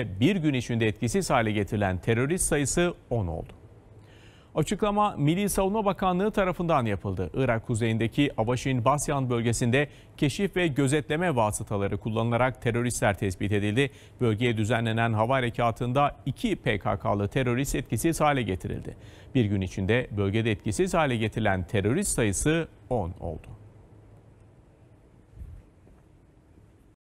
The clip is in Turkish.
Bir gün içinde etkisiz hale getirilen terörist sayısı 10 oldu. Açıklama Milli Savunma Bakanlığı tarafından yapıldı. Irak kuzeyindeki Avaşin Basyan bölgesinde keşif ve gözetleme vasıtaları kullanılarak teröristler tespit edildi. Bölgeye düzenlenen hava harekatında iki PKK'lı terörist etkisiz hale getirildi. Bir gün içinde bölgede etkisiz hale getirilen terörist sayısı 10 oldu.